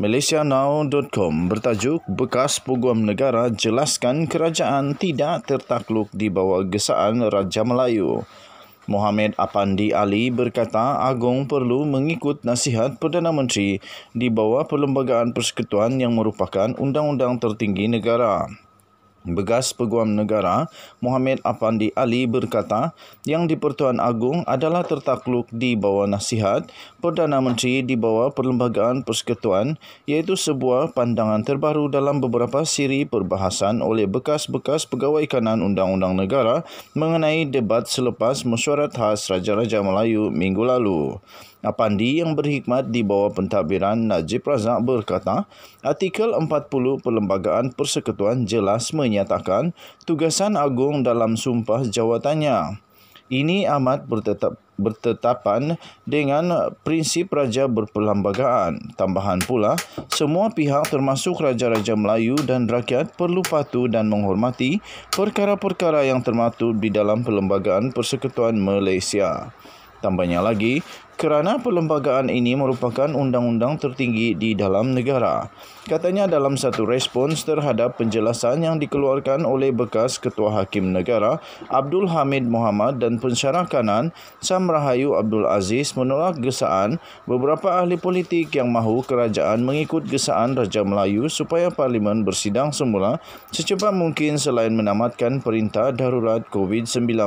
MalaysiaNow.com bertajuk Bekas Peguam Negara jelaskan kerajaan tidak tertakluk di bawah gesaan Raja Melayu. Mohamed Apandi Ali berkata Agong perlu mengikut nasihat Perdana Menteri di bawah Perlembagaan Persekutuan yang merupakan undang-undang tertinggi negara. Begas Peguam Negara Muhammad Afandi Ali berkata yang di-Pertuan Agung adalah tertakluk di bawah nasihat Perdana Menteri di bawah Perlembagaan Persekutuan iaitu sebuah pandangan terbaru dalam beberapa siri perbahasan oleh bekas-bekas pegawai kanan Undang-Undang Negara mengenai debat selepas mesyuarat khas Raja-Raja Melayu minggu lalu. Napandi yang berhikmat di bawah pentadbiran Najib Razak berkata, artikel 40 Perlembagaan Persekutuan jelas menyatakan tugasan agung dalam sumpah jawatannya. Ini amat bertetap, bertetapan dengan prinsip raja berperlembagaan. Tambahan pula, semua pihak termasuk raja-raja Melayu dan rakyat perlu patuh dan menghormati perkara-perkara yang termaktub di dalam perlembagaan persekutuan Malaysia. Tambahnya lagi, kerana perlembagaan ini merupakan undang-undang tertinggi di dalam negara. Katanya dalam satu respons terhadap penjelasan yang dikeluarkan oleh bekas Ketua Hakim Negara Abdul Hamid Muhammad dan pensyarah kanan Sam Rahayu Abdul Aziz menolak gesaan beberapa ahli politik yang mahu kerajaan mengikut gesaan Raja Melayu supaya Parlimen bersidang semula secepat mungkin selain menamatkan perintah darurat COVID-19.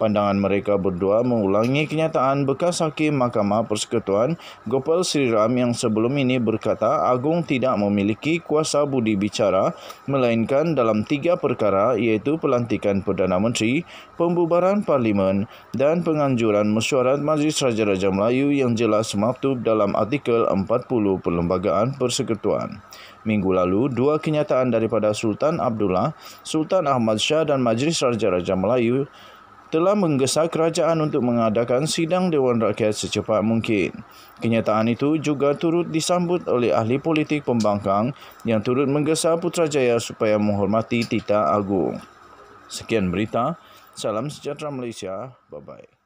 Pandangan mereka berdua mengulangi kenyataan bekas hakim Mahkamah Persekutuan Gopal Sri Ram yang sebelum ini berkata Agung tidak memiliki kuasa budi bicara melainkan dalam tiga perkara iaitu pelantikan Perdana Menteri, pembubaran Parlimen dan penganjuran mesyuarat Majlis Raja-Raja Melayu yang jelas maktub dalam artikel 40 Perlembagaan Persekutuan. Minggu lalu, dua kenyataan daripada Sultan Abdullah, Sultan Ahmad Shah dan Majlis Raja-Raja Melayu telah menggesa kerajaan untuk mengadakan sidang Dewan Rakyat secepat mungkin. Kenyataan itu juga turut disambut oleh ahli politik pembangkang yang turut menggesa Putrajaya supaya menghormati Tita Agung. Sekian berita, salam sejahtera Malaysia, bye-bye.